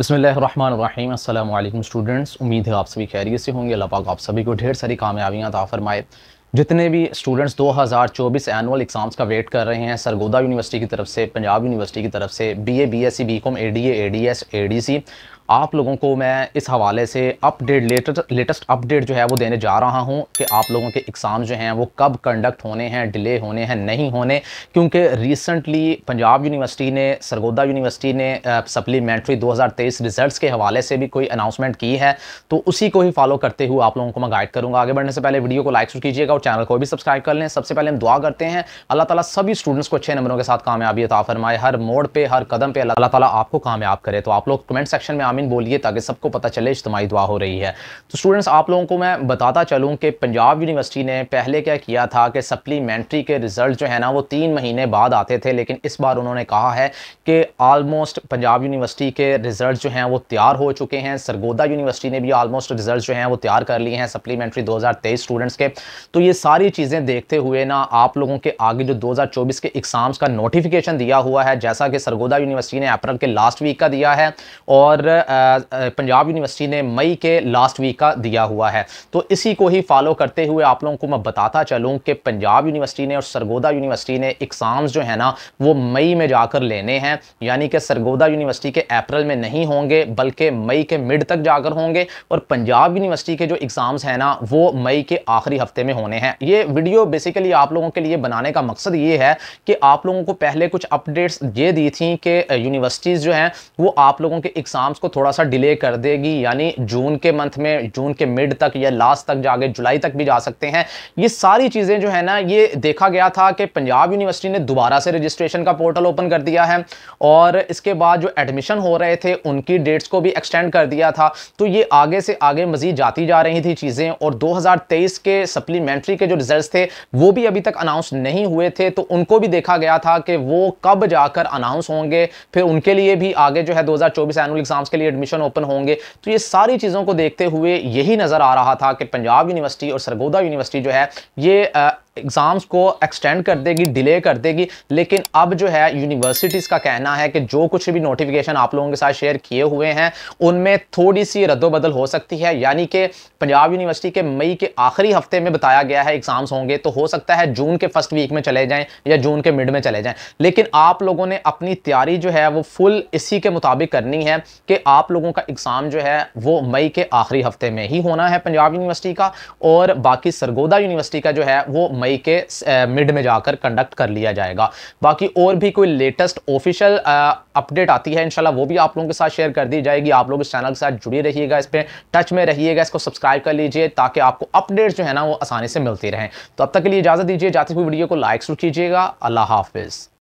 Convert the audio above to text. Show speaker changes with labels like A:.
A: बसमीम अल्लाम स्टूडेंट्स उम्मीद है आप सभी खैरियत से होंगे अल्लाह पाक आप सभी को ढेर सारी कामयाबियाँ ताफरमाए फरमाए जितने भी स्टूडेंट्स 2024 एनुअल एग्ज़ाम्स का वेट कर रहे हैं सरगोदा यूनिवर्सिटी की तरफ से पंजाब यूनिवर्सिटी की तरफ से B A B S C B com A D A D S A D C आप लोगों को मैं इस हवाले से अपडेट लेटेस्ट लेटेस्ट अपडेट जो है वो देने जा रहा हूं कि आप लोगों के एग्ज़ाम जो हैं वो कब कंडक्ट होने हैं डिले होने हैं नहीं होने क्योंकि रिसेंटली पंजाब यूनिवर्सिटी ने सरगोदा यूनिवर्सिटी ने सप्लीमेंट्री 2023 रिजल्ट्स के हवाले से भी कोई अनाउंसमेंट की है तो उसी को ही फॉलो करते हुए आप लोगों को मैं गाइड करूँगा आगे बढ़ने से पहले वीडियो को लाइक कीजिएगा और चैनल को भी सब्सक्राइब कर लें सबसे पहले हम दुआ करते हैं अल्लाह ताली सभी स्टूडेंट्स को अच्छे नंबरों के साथ कामयाबी ताफरमाए फरमाए हर मोड़ पर हर कदम पर अल्लाह ताली आपको कामयाब करे तो आप लोग कमेंट सेक्शन में आमीन बोलिए ताकि सबको पता चले इज्तमाही दुआ हो रही है तो स्टूडेंट्स आप लोगों को मैं बताता चलूँ कि पंजाब यूनिवर्सिटी ने पहले क्या किया था कि सप्लीमेंट्री के रिज़ल्ट जो है ना वो तीन महीने बाद आते थे लेकिन इस बार उन्होंने कहा है कि आलमोस्ट पंजाब यूनिवर्सिटी के रिज़ल्ट जो हैं वो तैयार हो चुके हैं सरगोदा यूनिवर्सिटी ने भी आलमोस्ट रिज़ल्ट जो हैं वो तैयार कर लिए हैं सप्लीमेंट्री 2023 स्टूडेंट्स के तो ये सारी चीज़ें देखते हुए ना आप लोगों के आगे जो 2024 के एग्ज़ाम्स का नोटिफिकेशन दिया हुआ है जैसा कि सरगोदा यूनिवर्सिटी ने अप्रैल के लास्ट वीक का दिया है और पंजाब यूनिवर्सिटी ने मई के लास्ट वीक का दिया हुआ है तो इसी को ही फॉलो करते हुए आप लोगों को मैं बताता चलूँ कि पंजाब यूनिवर्सिटी ने और सरगोदा यूनिवर्सिटी ने एग्ज़ाम्स जो है ना वो मई में जाकर लेने हैं यानी कि सरगोदा यूनिवर्सिटी के अप्रैल में नहीं होंगे बल्कि मई के मिड तक जाकर होंगे और पंजाब यूनिवर्सिटी के जो एग्ज़ाम्स हैं ना वो मई के आखिरी हफ्ते में होने हैं ये वीडियो बेसिकली आप लोगों के लिए बनाने का मकसद ये है कि आप लोगों को पहले कुछ अपडेट्स ये दी थी कि यूनिवर्सिटीज़ जो हैं वो आप लोगों के एग्ज़ाम्स को थोड़ा सा डिले कर देगी यानी जून के मंथ में जून के मिड तक या लास्ट तक जाके जुलाई तक भी जा सकते हैं ये सारी चीज़ें जो है ना ये देखा गया था कि पंजाब यूनिवर्सिटी ने दोबारा से रजिस्ट्रेशन का पोर्टल ओपन कर दिया है और इसके बाद जो एडमिशन हो रहे थे उनकी डेट्स को भी एक्सटेंड कर दिया था तो ये आगे से आगे मजीद जाती जा रही थी चीज़ें और दो के सप्लीमेंट्री के जो रिजल्ट थे वो भी अभी तक अनाउंस नहीं हुए थे तो उनको भी देखा गया था कि वो कब जाकर अनाउंस होंगे फिर उनके लिए भी आगे जो है 2024 एनुअल एग्जाम्स के लिए एडमिशन ओपन होंगे तो ये सारी चीज़ों को देखते हुए यही नज़र आ रहा था कि पंजाब यूनिवर्सिटी और सरगोदा यूनिवर्सिटी जो है ये एग्ज़ाम्स को एक्सटेंड कर देगी डिले कर देगी लेकिन अब जो है यूनिवर्सिटीज़ का कहना है कि जो कुछ भी नोटिफिकेशन आप लोगों के साथ शेयर किए हुए हैं उनमें थोड़ी सी रद्दोबदल हो सकती है यानी कि पंजाब यूनिवर्सिटी के मई के आखिरी हफ्ते में बताया गया है एग्ज़ाम्स होंगे तो हो सकता है जून के फर्स्ट वीक में चले जाए या जून के मिड में चले जाए लेकिन आप लोगों ने अपनी तैयारी जो है वो फुल इसी के मुताबिक करनी है कि आप लोगों का एग्ज़ाम जो है वो मई के आखिरी हफ्ते में ही होना है पंजाब यूनिवर्सिटी का और बाकी सरगोदा यूनिवर्सिटी का जो है वो मई मई के मिड में जाकर कंडक्ट कर लिया जाएगा बाकी और भी कोई लेटेस्ट ऑफिशियल अपडेट आती है इनशाला वो भी आप लोगों के साथ शेयर कर दी जाएगी आप लोग इस चैनल के साथ जुड़ी रहिएगा इस पर टच में रहिएगा इसको सब्सक्राइब कर लीजिए ताकि आपको अपडेट जो है ना वो आसानी से मिलती रहें तो अब तक के लिए इजाज़त दीजिए जाते हुए वीडियो को लाइक शुरू कीजिएगा अल्लाह हाफिज़